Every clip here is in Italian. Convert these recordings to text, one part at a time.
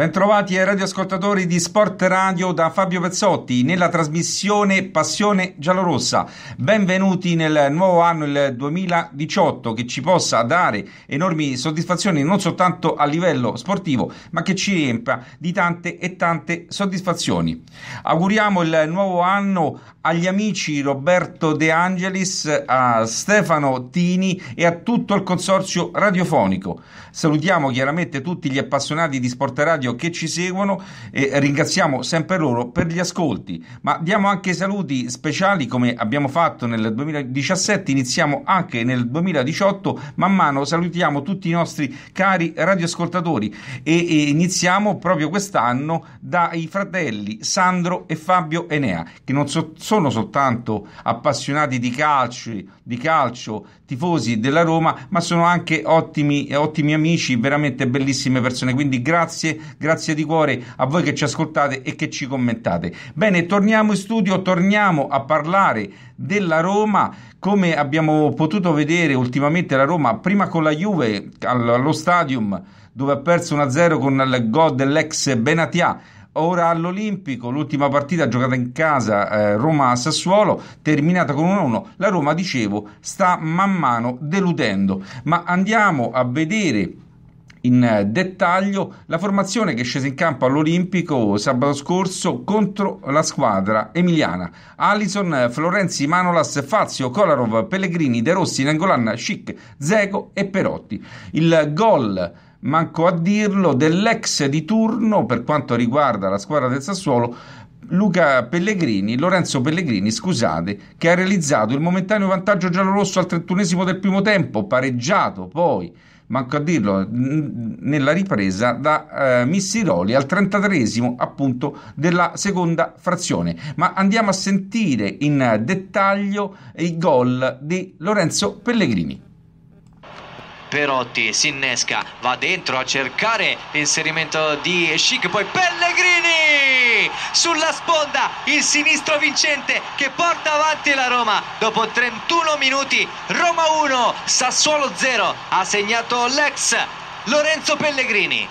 Bentrovati ai eh, radioascoltatori di Sport Radio da Fabio Pezzotti nella trasmissione Passione Giallorossa. Benvenuti nel nuovo anno, il 2018, che ci possa dare enormi soddisfazioni non soltanto a livello sportivo, ma che ci riempia di tante e tante soddisfazioni. Auguriamo il nuovo anno agli amici Roberto De Angelis, a Stefano Tini e a tutto il consorzio radiofonico. Salutiamo chiaramente tutti gli appassionati di Sport Radio radio che ci seguono e ringraziamo sempre loro per gli ascolti. Ma diamo anche saluti speciali come abbiamo fatto nel 2017, iniziamo anche nel 2018, man mano salutiamo tutti i nostri cari radioascoltatori e, e iniziamo proprio quest'anno dai fratelli Sandro e Fabio Enea, che non so, sono soltanto appassionati di calcio, di calcio, tifosi della Roma, ma sono anche ottimi, ottimi amici, veramente bellissime persone. Quindi grazie Grazie di cuore a voi che ci ascoltate e che ci commentate. Bene, torniamo in studio, torniamo a parlare della Roma. Come abbiamo potuto vedere ultimamente la Roma, prima con la Juve allo Stadium, dove ha perso 1-0 con il gol dell'ex Benatia ora all'Olimpico, l'ultima partita giocata in casa eh, Roma-Sassuolo, terminata con 1-1. La Roma, dicevo, sta man mano deludendo. Ma andiamo a vedere in dettaglio la formazione che scese in campo all'Olimpico sabato scorso contro la squadra emiliana. Alison, Florenzi, Manolas, Fazio, Kolarov, Pellegrini, De Rossi, Nangolan, Schick, Zeco e Perotti. Il gol manco a dirlo, dell'ex di turno per quanto riguarda la squadra del Sassuolo. Luca Pellegrini, Lorenzo Pellegrini, scusate, che ha realizzato il momentaneo vantaggio giallorosso al 31 del primo tempo, pareggiato poi manco a dirlo, nella ripresa da eh, Missiroli al 33 appunto della seconda frazione. Ma andiamo a sentire in dettaglio i gol di Lorenzo Pellegrini. Perotti si innesca, va dentro a cercare l'inserimento di Chic, poi Pellegrini sulla sponda il sinistro vincente che porta avanti la Roma dopo 31 minuti Roma 1 Sassuolo 0 ha segnato l'ex Lorenzo Pellegrini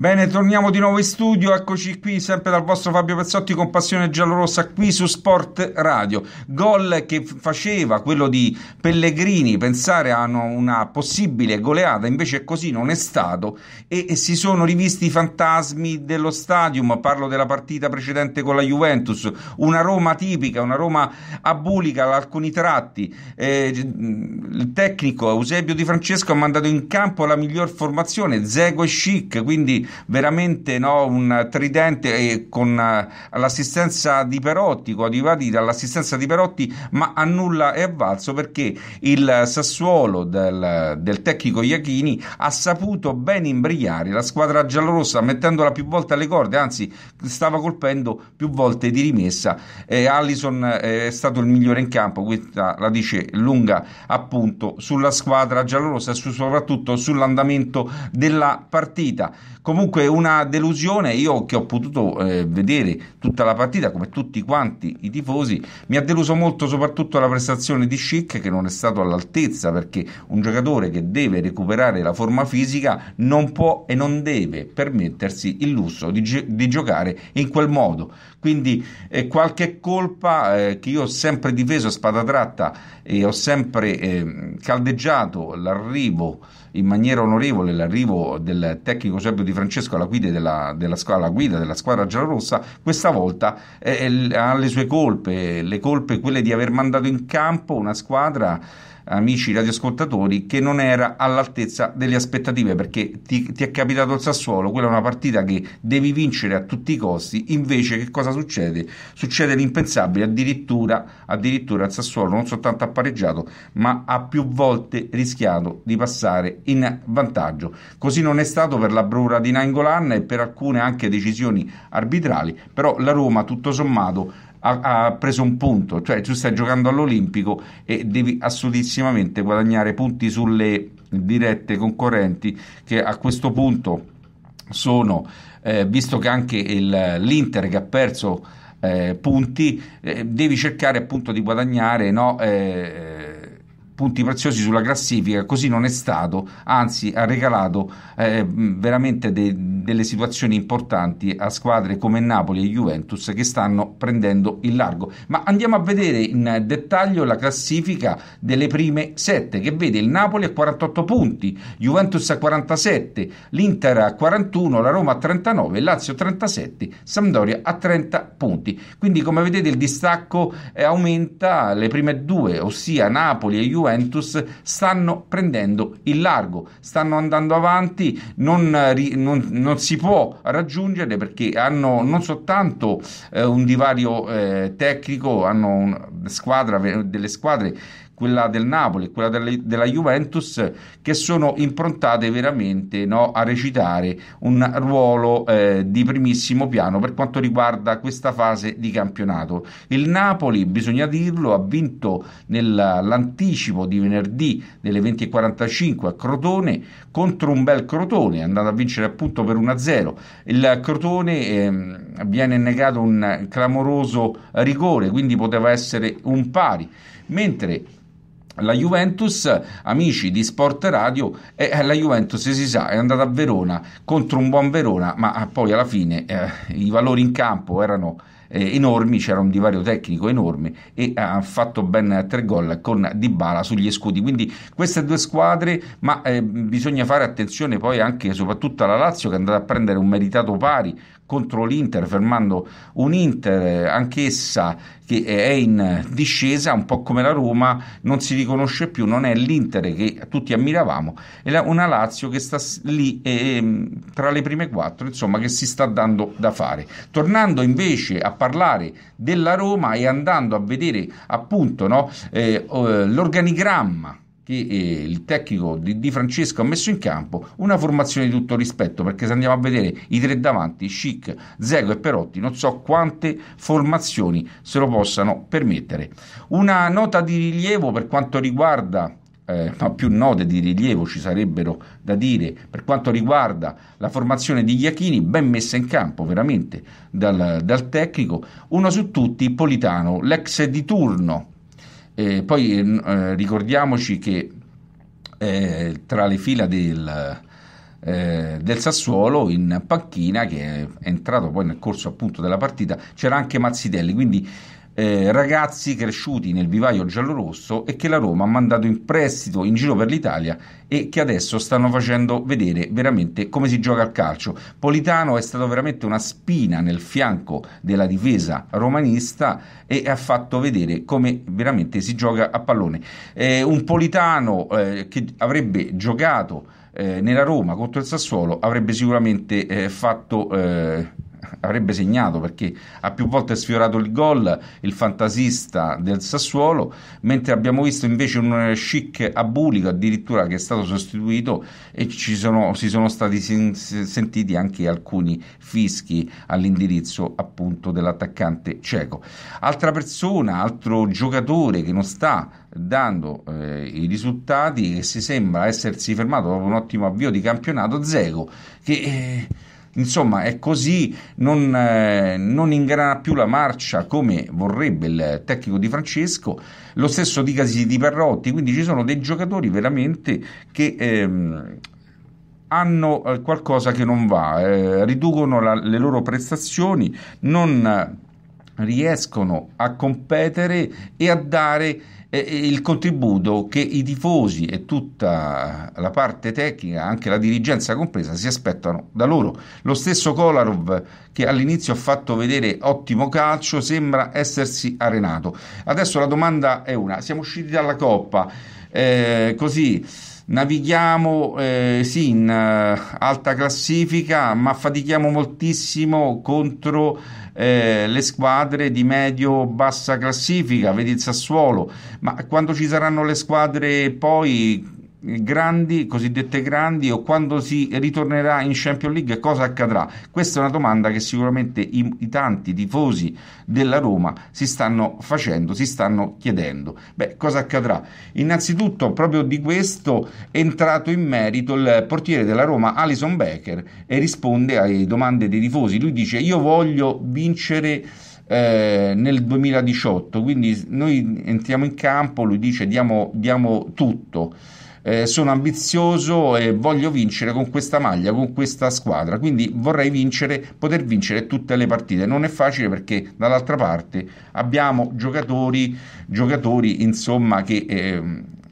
Bene, torniamo di nuovo in studio, eccoci qui sempre dal vostro Fabio Pezzotti con Passione Giallorossa qui su Sport Radio. Gol che faceva quello di Pellegrini, pensare a una possibile goleata, invece così non è stato e, e si sono rivisti i fantasmi dello stadium, parlo della partita precedente con la Juventus, una Roma tipica, una Roma abulica ad alcuni tratti. Eh, il tecnico Eusebio Di Francesco ha mandato in campo la miglior formazione, Zego e Chic, quindi veramente no, un tridente eh, con eh, l'assistenza di Perotti, coadiuvati dall'assistenza di Perotti, ma a nulla è avvalso perché il Sassuolo del, del tecnico Iachini ha saputo ben imbrigliare la squadra giallorossa mettendola più volte alle corde, anzi stava colpendo più volte di rimessa. Eh, Allison è stato il migliore in campo, questa la dice lunga appunto sulla squadra giallorossa e su, soprattutto sull'andamento della partita. Comunque Comunque una delusione, io che ho potuto eh, vedere tutta la partita, come tutti quanti i tifosi, mi ha deluso molto soprattutto la prestazione di Schick che non è stato all'altezza perché un giocatore che deve recuperare la forma fisica non può e non deve permettersi il lusso di, gi- di giocare in quel modo. Quindi eh, qualche colpa eh, che io ho sempre difeso a spada tratta e ho sempre ehm, caldeggiato l'arrivo in maniera onorevole l'arrivo del tecnico Serbio Di Francesco alla guida della, della, squadra, alla guida della squadra giallorossa, questa volta eh, eh, ha le sue colpe, le colpe quelle di aver mandato in campo una squadra amici radioascoltatori, che non era all'altezza delle aspettative perché ti, ti, è capitato il Sassuolo, quella è una partita che devi vincere a tutti i costi, invece che cosa succede? Succede l'impensabile, addirittura, addirittura il Sassuolo non soltanto ha pareggiato, ma ha più volte rischiato di passare in vantaggio. Così non è stato per la brura di Nangolan e per alcune anche decisioni arbitrali, però la Roma tutto sommato ha, ha, preso un punto, cioè tu stai giocando all'Olimpico e devi assolutissimamente guadagnare punti sulle dirette concorrenti che a questo punto sono, eh, visto che anche il, l'Inter che ha perso eh, punti, eh, devi cercare appunto di guadagnare no, eh, punti preziosi sulla classifica, così non è stato, anzi ha regalato eh, veramente dei delle situazioni importanti a squadre come Napoli e Juventus che stanno prendendo il largo. Ma andiamo a vedere in dettaglio la classifica delle prime sette che vede il Napoli a 48 punti, Juventus a 47, l'Inter a 41, la Roma a 39, Lazio a 37, Sampdoria a 30 punti. Quindi come vedete il distacco eh, aumenta, le prime due, ossia Napoli e Juventus, stanno prendendo il largo, stanno andando avanti, non, eh, non, non si può raggiungere perché hanno non soltanto eh, un divario eh, tecnico, hanno un, squadra, delle squadre quella del Napoli e quella delle, della Juventus, che sono improntate veramente no, a recitare un ruolo eh, di primissimo piano per quanto riguarda questa fase di campionato. Il Napoli, bisogna dirlo, ha vinto nell'anticipo di venerdì delle 20.45 a Crotone contro un bel Crotone, è andato a vincere appunto per 1-0. Il Crotone eh, viene negato un clamoroso rigore, quindi poteva essere un pari mentre la Juventus, amici di Sport Radio, eh, la Juventus si sa è andata a Verona contro un buon Verona, ma eh, poi alla fine eh, i valori in campo erano eh, enormi, c'era un divario tecnico enorme e eh, ha fatto ben tre gol con Dybala sugli scudi. Quindi queste due squadre, ma eh, bisogna fare attenzione poi anche soprattutto alla Lazio che è andata a prendere un meritato pari contro l'Inter, fermando un Inter eh, anch'essa che è in discesa, un po' come la Roma, non si riconosce più, non è l'Inter che tutti ammiravamo, è una Lazio che sta lì e, mm, tra le prime quattro, insomma, che si sta dando da fare. Tornando invece a parlare della Roma e andando a vedere appunto no, eh, eh l'organigramma che eh, il tecnico di, di, Francesco ha messo in campo una formazione di tutto rispetto perché se andiamo a vedere i tre davanti Schick, Zego e Perotti non so quante formazioni se lo possano permettere una nota di rilievo per quanto riguarda eh, ma più note di rilievo ci sarebbero da dire per quanto riguarda la formazione di Iachini, ben messa in campo veramente dal, dal tecnico. Uno su tutti, Politano, l'ex di turno eh, poi mm, eh, ricordiamoci che eh, tra le fila del, eh, del, Sassuolo in panchina, che è entrato poi nel corso appunto della partita, c'era anche Mazzitelli, quindi eh, ragazzi cresciuti nel vivaio giallorosso e che la Roma ha mandato in prestito in giro per l'Italia e che adesso stanno facendo vedere veramente come si gioca al calcio. Politano è stato veramente una spina nel fianco della difesa romanista e ha fatto vedere come veramente si gioca a pallone. Eh, un Politano eh, che avrebbe giocato eh, nella Roma contro il Sassuolo avrebbe sicuramente eh, fatto avrebbe segnato perché ha più volte sfiorato il gol il fantasista del Sassuolo, mentre abbiamo visto invece un chic abulico addirittura che è stato sostituito e ci sono, si sono stati sen- sentiti anche alcuni fischi all'indirizzo appunto dell'attaccante cieco. Altra persona, altro giocatore che non sta dando eh, i risultati che si sembra essersi fermato dopo un ottimo avvio di campionato Zego che eh, Insomma, è così, non, eh, non ingrana più la marcia come vorrebbe il tecnico di Francesco, lo stesso dicasi di Perrotti, quindi ci sono dei giocatori veramente che... Ehm, hanno eh, qualcosa che non va, eh, riducono la, le loro prestazioni, non riescono a competere e a dare il contributo che i tifosi e tutta la parte tecnica, anche la dirigenza compresa, si aspettano da loro. Lo stesso Kolarov, che all'inizio ha fatto vedere ottimo calcio, sembra essersi arenato. Adesso la domanda è una: siamo usciti dalla Coppa, eh, così Navighiamo eh, sì in uh, alta classifica, ma fatichiamo moltissimo contro eh, le squadre di medio-bassa classifica, vedi il Sassuolo, ma quando ci saranno le squadre poi grandi, cosiddette grandi, o quando si ritornerà in Champions League, cosa accadrà? Questa è una domanda che sicuramente i, i tanti tifosi della Roma si stanno facendo, si stanno chiedendo. Beh, cosa accadrà? Innanzitutto, proprio di questo è entrato in merito il portiere della Roma, Alison Becker, e risponde alle domande dei tifosi. Lui dice: Io voglio vincere. Eh, nel 2018, quindi noi entriamo in campo, lui dice diamo, diamo tutto eh, sono ambizioso e voglio vincere con questa maglia, con questa squadra, quindi vorrei vincere, poter vincere tutte le partite. Non è facile perché dall'altra parte abbiamo giocatori, giocatori insomma che... Eh,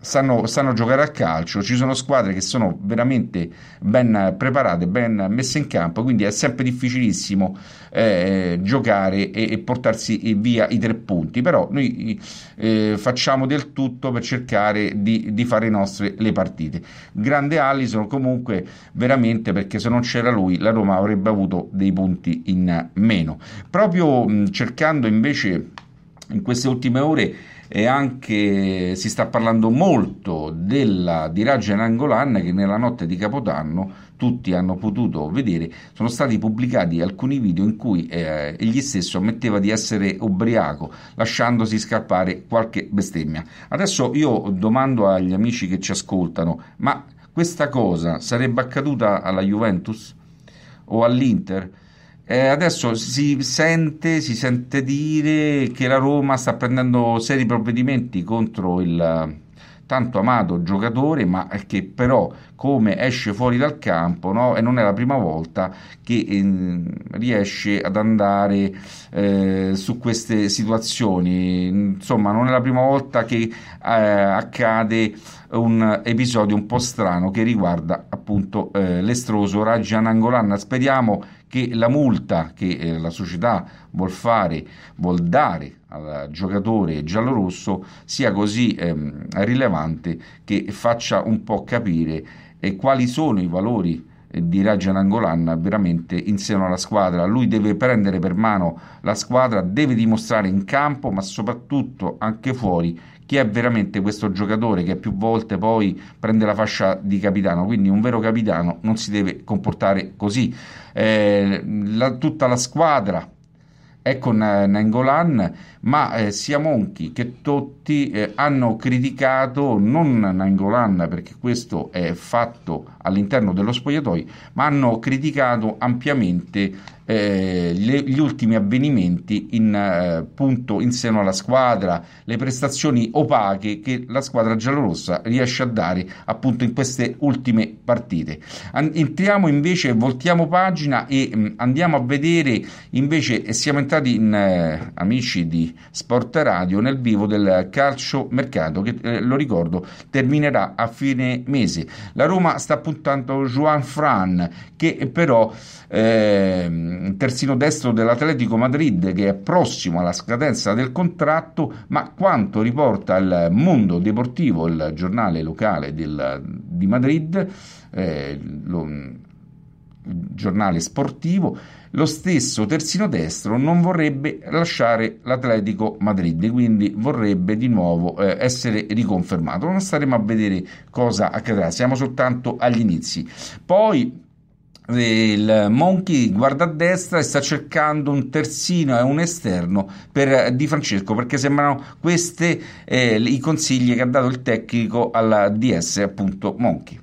sanno, sanno, giocare a calcio, ci sono squadre che sono veramente ben preparate, ben messe in campo, quindi è sempre difficilissimo eh, giocare e, e, portarsi via i tre punti, però noi eh, facciamo del tutto per cercare di, di, fare nostre le partite. Grande Allison comunque veramente perché se non c'era lui la Roma avrebbe avuto dei punti in meno. Proprio mh, cercando invece in queste ultime ore e anche si sta parlando molto della, di Rajan Angolan che nella notte di Capodanno tutti hanno potuto vedere, sono stati pubblicati alcuni video in cui eh, egli stesso ammetteva di essere ubriaco, lasciandosi scappare qualche bestemmia. Adesso io domando agli amici che ci ascoltano, ma questa cosa sarebbe accaduta alla Juventus o all'Inter? Eh, adesso si sente, si sente dire che la Roma sta prendendo seri provvedimenti contro il eh, tanto amato giocatore, ma che però come esce fuori dal campo, no? e non è la prima volta che eh, riesce ad andare eh, su queste situazioni, insomma non è la prima volta che eh, accade un episodio un po' strano che riguarda appunto eh, l'estroso Rajan Angolan, speriamo che la multa che eh, la società vuol fare, vuol dare al giocatore giallorosso sia così ehm, rilevante che faccia un po' capire eh, quali sono i valori di Raggio Nangolan veramente in seno alla squadra. Lui deve prendere per mano la squadra, deve dimostrare in campo, ma soprattutto anche fuori, chi è veramente questo giocatore che più volte poi prende la fascia di capitano. Quindi un vero capitano non si deve comportare così. Eh, la, tutta la squadra è con eh, Nangolan, ma eh, sia Monchi che Totti eh, hanno criticato non Nangolan perché questo è fatto all'interno dello spogliatoio, ma hanno criticato ampiamente eh, le, gli ultimi avvenimenti in, eh, punto, in seno alla squadra, le prestazioni opache che la squadra giallorossa riesce a dare appunto in queste ultime partite. An- entriamo invece, voltiamo pagina e mh, mm, andiamo a vedere invece, e siamo entrati in eh, amici di Sport Radio nel vivo del calcio mercato che eh, lo ricordo terminerà a fine mese. La Roma sta puntando Juan Fran che però ehm, terzino destro dell'Atletico Madrid che è prossimo alla scadenza del contratto, ma quanto riporta il Mondo Deportivo, il giornale locale del, di Madrid, eh, lo, giornale sportivo, lo stesso terzino destro non vorrebbe lasciare l'Atletico Madrid, quindi vorrebbe di nuovo eh, essere riconfermato. Non staremo a vedere cosa accadrà, siamo soltanto agli inizi. Poi il Monchi guarda a destra e sta cercando un terzino e un esterno per eh, Di Francesco perché sembrano questi eh, i consigli che ha dato il tecnico alla DS appunto Monchi.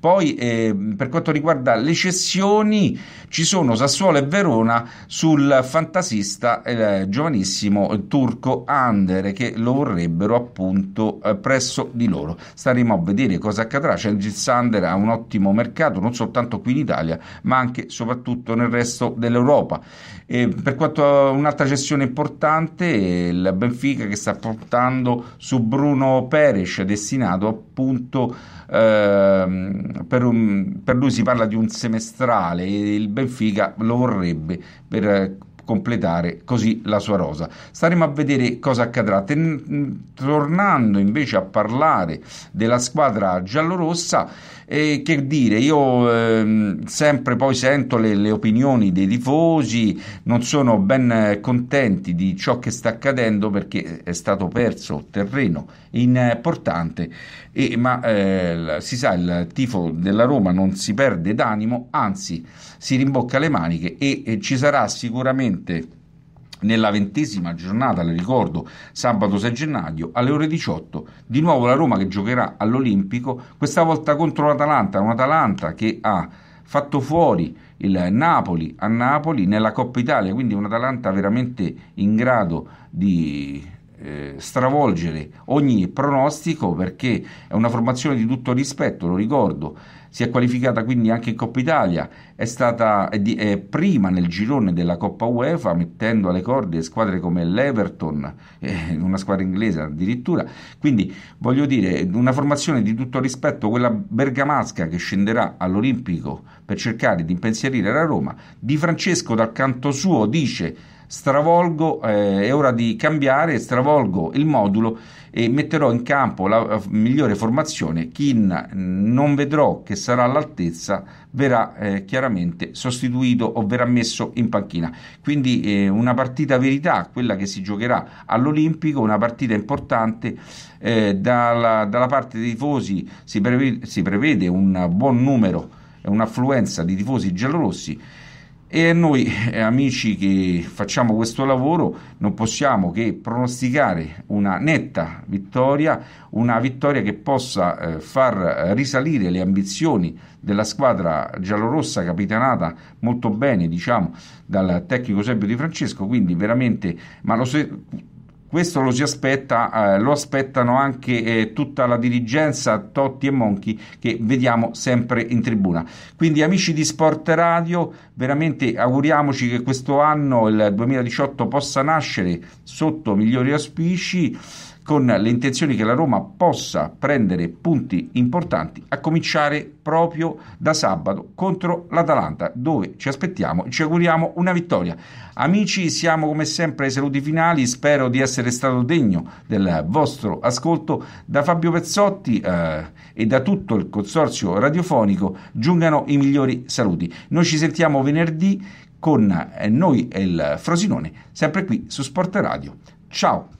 Poi eh, per quanto riguarda le cessioni ci sono Sassuolo e Verona sul fantasista eh, giovanissimo turco Andere che lo vorrebbero appunto eh, presso di loro. Staremo a vedere cosa accadrà. Cengiz Under ha un ottimo mercato non soltanto qui in Italia ma anche e soprattutto nel resto dell'Europa. E per quanto un'altra cessione importante, il Benfica che sta portando su Bruno Peres destinato appunto eh, per, un, per lui si parla di un semestrale. Il Benfica in figa lo vorrebbe per eh, completare così la sua rosa. Staremo a vedere cosa accadrà. Ten- tornando invece a parlare della squadra giallorossa, eh, che dire, io eh, sempre poi sento le, le, opinioni dei tifosi, non sono ben contenti di ciò che sta accadendo perché è stato perso terreno importante, e, ma eh, si sa il tifo della Roma non si perde d'animo, anzi si rimbocca le maniche e, e ci sarà sicuramente presente nella ventesima giornata, le ricordo, sabato 6 gennaio alle ore 18, di nuovo la Roma che giocherà all'Olimpico, questa volta contro l'Atalanta, un'Atalanta che ha fatto fuori il Napoli a Napoli nella Coppa Italia, quindi un'Atalanta veramente in grado di eh, stravolgere ogni pronostico perché è una formazione di tutto rispetto, lo ricordo, si è qualificata quindi anche in Coppa Italia, è stata è di, è prima nel girone della Coppa UEFA mettendo alle corde squadre come l'Everton, eh, una squadra inglese addirittura, quindi voglio dire una formazione di tutto rispetto, quella bergamasca che scenderà all'Olimpico per cercare di impensierire la Roma, Di Francesco dal canto suo dice stravolgo, eh, è ora di cambiare, stravolgo il modulo e metterò in campo la eh, migliore formazione. Chi non vedrò che sarà all'altezza verrà eh, chiaramente sostituito o verrà messo in panchina. Quindi eh, una partita verità, quella che si giocherà all'Olimpico, una partita importante. Eh, dalla, dalla, parte dei tifosi si prevede, si prevede un buon numero, un'affluenza di tifosi giallorossi e noi eh, amici che facciamo questo lavoro non possiamo che pronosticare una netta vittoria, una vittoria che possa eh, far risalire le ambizioni della squadra giallorossa capitanata molto bene, diciamo, dal tecnico Sebio Di Francesco, quindi veramente ma lo se- questo lo, si aspetta, eh, lo aspettano anche eh, tutta la dirigenza, Totti e Monchi, che vediamo sempre in tribuna. Quindi amici di Sport Radio, veramente auguriamoci che questo anno, il 2018, possa nascere sotto migliori auspici con le intenzioni che la Roma possa prendere punti importanti, a cominciare proprio da sabato contro l'Atalanta, dove ci aspettiamo e ci auguriamo una vittoria. Amici, siamo come sempre ai saluti finali, spero di essere stato degno del vostro ascolto. Da Fabio Pezzotti eh, e da tutto il consorzio radiofonico giungano i migliori saluti. Noi ci sentiamo venerdì con eh, noi e il Frosinone, sempre qui su Sport Radio. Ciao!